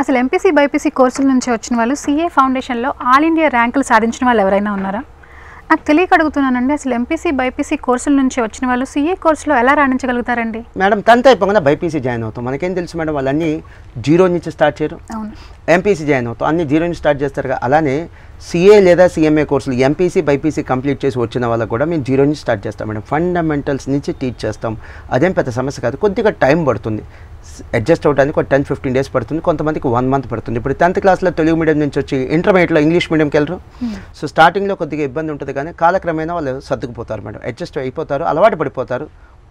అసలు MPC BiPC కోర్సుల నుంచి వచ్చిన వాళ్ళు సీఏ ఫౌండేషన్లో ఆల్ ఇండియా ర్యాంకులు సాధించిన వాళ్ళు ఎవరైనా ఉన్నారా నాకు తెలియక అడుగుతున్నానండి అసలు ఎంపీసీ బైపీసీ కోర్సుల నుంచి వచ్చిన వాళ్ళు సీఏ కోర్సులో ఎలా రాణించగలుగుతారండి మేడం టెన్త్ అయిపోకుండా బైపీసీ జాయిన్ అవుతాం మనకేం తెలుసు మేడం వాళ్ళన్నీ జీరో నుంచి స్టార్ట్ చేయరు ఎంపీసీ జాయిన్ అవుతాం అన్ని జీరో నుంచి స్టార్ట్ చేస్తారు అలానే సీఏ లేదా సీఎంఏ కోర్సులు ఎంపీసీ బైపీసీ కంప్లీట్ చేసి వచ్చిన వాళ్ళకు కూడా మేము జీరో నుంచి స్టార్ట్ చేస్తాం మేడం ఫండమెంటల్స్ నుంచి టీచ్ చేస్తాం అదేం పెద్ద సమస్య కాదు కొద్దిగా టైం పడుతుంది అడ్జస్ట్ అవడానికి ఒక టెన్ ఫిఫ్టీన్ డేస్ పడుతుంది కొంతమందికి వన్ మంత్ పడుతుంది ఇప్పుడు టెన్త్ క్లాస్లో తెలుగు మీడియం నుంచి వచ్చి ఇంటర్మీడియట్లో ఇంగ్లీష్ మీడియంకి వెళ్ళరు hmm. సో స్టార్టింగ్లో కొద్దిగా ఇబ్బంది ఉంటుంది కానీ కాలక్రమేణా వాళ్ళు సర్దుకుపోతారు మేడం అడ్జస్ట్ అయిపోతారు అలవాటు పడిపోతారు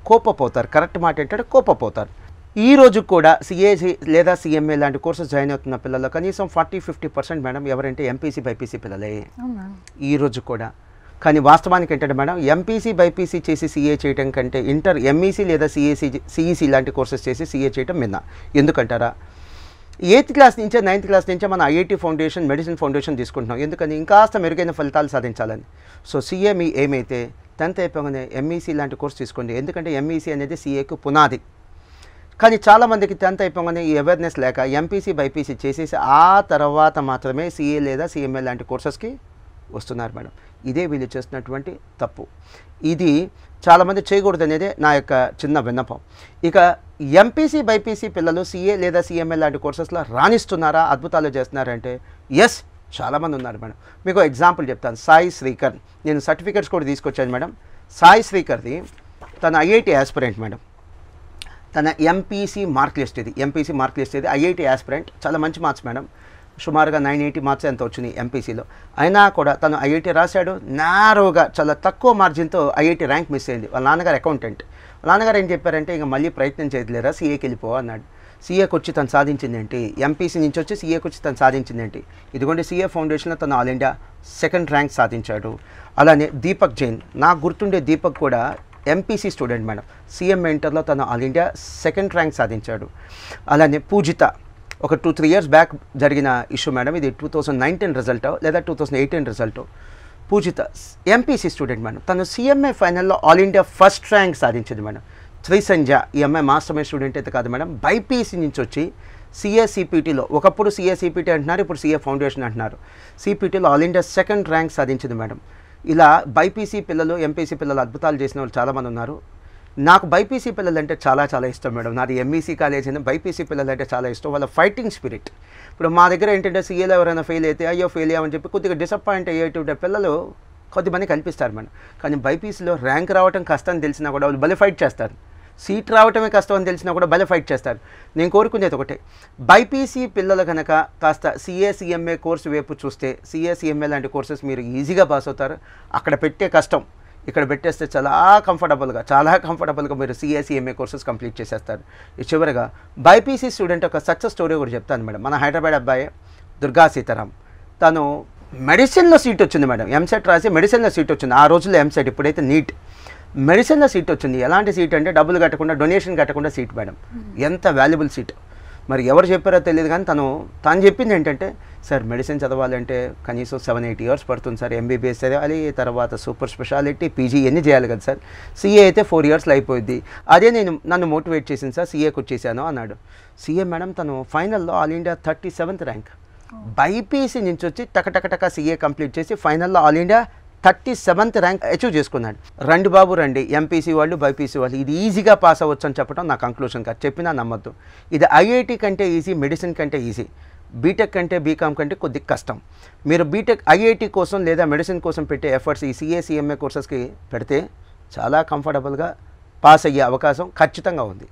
కోపపోతారు కరెక్ట్ మాట ఏంటంటే కోపపోతారు ఈ రోజు కూడా సిఏసి లేదా సిఎంఏ లాంటి కోర్సెస్ జాయిన్ అవుతున్న పిల్లల్లో కనీసం ఫార్టీ ఫిఫ్టీ పర్సెంట్ మేడం ఎవరంటే ఎంపీసీ బైపీసీ పిల్లలే ఈ రోజు కూడా కానీ వాస్తవానికి ఏంటంటే మేడం ఎంపీసీ బైపీసీ చేసి సీఏ చేయడం కంటే ఇంటర్ ఎంఈసీ e లేదా సిఏసీ సిఈసీ e లాంటి కోర్సెస్ చేసి సీఏ చేయడం మిన్న ఎందుకంటారా ఎయిత్ క్లాస్ నుంచే నైన్త్ క్లాస్ నుంచే మన ఐఐటి ఫౌండేషన్ మెడిసిన్ ఫౌండేషన్ తీసుకుంటున్నాం ఎందుకని ఇంకాస్త మెరుగైన ఫలితాలు సాధించాలని సో సీఏ మీ ఏమైతే టెన్త్ అయిపోగానే ఎంఈసీ e లాంటి కోర్స్ తీసుకోండి ఎందుకంటే ఎంఈసీ అనేది సీఏకు పునాది కానీ చాలామందికి టెన్త్ అయిపోగానే ఈ అవేర్నెస్ లేక ఎంపీసీ బైపీసీ చేసేసి ఆ తర్వాత మాత్రమే సీఏ లేదా సీఎంఏ లాంటి కోర్సెస్కి వస్తున్నారు మేడం ఇదే వీళ్ళు చేస్తున్నటువంటి తప్పు ఇది చాలామంది చేయకూడదు అనేది నా యొక్క చిన్న విన్నపం ఇక ఎంపీసీ బైపీసీ పిల్లలు సీఏ లేదా సీఎంఏ లాంటి కోర్సెస్లో రాణిస్తున్నారా అద్భుతాలు చేస్తున్నారంటే ఎస్ చాలామంది ఉన్నారు మేడం మీకు ఎగ్జాంపుల్ చెప్తాను సాయి శ్రీకర్ నేను సర్టిఫికెట్స్ కూడా తీసుకొచ్చాను మేడం సాయి శ్రీకర్ది తన ఐఐటి ఆస్పిరెంట్ మేడం తన ఎంపీసీ మార్క్ లిస్ట్ ఇది ఎంపీసీ మార్క్ లిస్ట్ ఇది ఐఐటి ఆస్పిరెంట్ చాలా మంచి మార్క్స్ మేడం సుమారుగా నైన్ ఎయిటీ మార్క్స్ ఎంత వచ్చినాయి ఎంపీసీలో అయినా కూడా తను ఐఐటీ రాశాడు నారోగా చాలా తక్కువ మార్జిన్తో ఐఐటి ర్యాంక్ మిస్ అయింది వాళ్ళ నాన్నగారు అకౌంటెంట్ వాళ్ళ నాన్నగారు ఏం చెప్పారంటే ఇంకా మళ్ళీ ప్రయత్నం చేయలేరా సీఏకి వెళ్ళిపో అన్నాడు సీఏకి వచ్చి తను సాధించిందేంటి ఎంపీసీ నుంచి వచ్చి సీఏకి వచ్చి తను సాధించిందేంటి ఇదిగోండి సీఏ ఫౌండేషన్లో తను ఆల్ ఇండియా సెకండ్ ర్యాంక్ సాధించాడు అలానే దీపక్ జైన్ నాకు గుర్తుండే దీపక్ కూడా ఎంపీసీ స్టూడెంట్ మేడం సీఎం ఇంటర్లో తను ఆల్ ఇండియా సెకండ్ ర్యాంక్ సాధించాడు అలానే పూజిత ఒక టూ త్రీ ఇయర్స్ బ్యాక్ జరిగిన ఇష్యూ మేడం ఇది టూ థౌసండ్ నైన్టీన్ రిజల్ట్ లేదా two thousand eighteen result Pujitha MPC student madam తను సీఎంఏ ఫైనల్లో ఆల్ ఇండియా ఫస్ట్ ర్యాంక్ సాధించింది మేడం త్రిసంజ ఈ అమ్మాయి మై స్టూడెంట్ అయితే కాదు మేడం బైపీసీ నుంచి వచ్చి సిఏసిపిటీలో ఒకప్పుడు సిఏసిపిటీ అంటున్నారు ఇప్పుడు సిఏ ఫౌండేషన్ అంటున్నారు సిపిటీలో ఆల్ ఇండియా సెకండ్ ర్యాంక్ సాధించింది మేడం ఇలా బైపీసీ పిల్లలు ఎంపీసీ పిల్లలు అద్భుతాలు చేసిన వాళ్ళు చాలామంది ఉన్నారు నాకు బైపీసీ పిల్లలు అంటే చాలా చాలా ఇష్టం మేడం నాది ఎంఈసీ కాలేజ్ e అయినా బైపీసీ పిల్లలు అంటే చాలా ఇష్టం వాళ్ళ ఫైటింగ్ స్పిరిట్ ఇప్పుడు మా దగ్గర ఏంటంటే సీఎల్ ఎవరైనా ఫెయిల్ అయితే అయ్యో ఫెయిల్ అయ్యామని చెప్పి కొద్దిగా డిసప్పాయింట్ అయ్యేటువంటి పిల్లలు కొద్దిమంది కనిపిస్తారు మేడం కానీ బైపీసీలో ర్యాంక్ రావడం కష్టం తెలిసినా కూడా వాళ్ళు బలి ఫైట్ చేస్తారు సీట్ రావటమే కష్టం అని తెలిసినా కూడా బలి ఫైట్ చేస్తారు నేను కోరుకునేది ఒకటే బైపీసీ పిల్లలు కనుక కాస్త సిఏసీఎంఏ కోర్సు వైపు చూస్తే సిఏసీఎంఏ లాంటి కోర్సెస్ మీరు ఈజీగా పాస్ అవుతారు అక్కడ పెట్టే కష్టం ఇక్కడ పెట్టేస్తే చాలా కంఫర్టబుల్గా చాలా కంఫర్టబుల్గా మీరు ఎంఏ కోర్సెస్ కంప్లీట్ చేసేస్తారు చివరిగా బైపీసీ స్టూడెంట్ ఒక సక్సెస్ స్టోరీ కూడా చెప్తాను మేడం మన హైదరాబాద్ అబ్బాయి దుర్గా సీతారాం తను మెడిసిన్లో సీట్ వచ్చింది మేడం ఎంసెట్ రాసి మెడిసిన్లో సీట్ వచ్చింది ఆ రోజుల్లో ఎంసెట్ ఇప్పుడైతే నీట్ మెడిసిన్లో సీట్ వచ్చింది ఎలాంటి సీట్ అంటే డబ్బులు కట్టకుండా డొనేషన్ కట్టకుండా సీట్ మేడం ఎంత వాల్యుబుల్ సీట్ మరి ఎవరు చెప్పారో తెలియదు కానీ తను తను చెప్పింది ఏంటంటే సార్ మెడిసిన్ చదవాలంటే కనీసం సెవెన్ ఎయిట్ ఇయర్స్ పడుతుంది సార్ ఎంబీబీఎస్ చదవాలి తర్వాత సూపర్ స్పెషాలిటీ పీజీ ఎన్ని చేయాలి కదా సార్ సీఏ అయితే ఫోర్ ఇయర్స్లో అయిపోయింది అదే నేను నన్ను మోటివేట్ చేసింది సార్ సీఏకి వచ్చేసాను అన్నాడు సీఏ మేడం తను ఫైనల్లో all India thirty seventh rank BiPC నుంచి వచ్చి టక సీఏ కంప్లీట్ చేసి ఫైనల్లో all India thirty seventh rank achieve చేసుకున్నాడు రండి బాబు రండి ఎంపీసీ వాళ్ళు బైపీసీ వాళ్ళు ఇది ఈజీగా పాస్ అవ్వచ్చు అని చెప్పడం నా కంక్లూషన్ కాదు చెప్పినా నమ్మద్దు ఇది ఐఐటి కంటే ఈజీ మెడిసిన్ కంటే ఈజీ బీటెక్ కంటే బీకామ్ కంటే కొద్ది కష్టం మీరు బీటెక్ ఐఐటి కోసం లేదా మెడిసిన్ కోసం పెట్టే ఎఫర్ట్స్ ఈ సిఏ కోర్సెస్కి పెడితే చాలా కంఫర్టబుల్గా పాస్ అయ్యే అవకాశం ఖచ్చితంగా ఉంది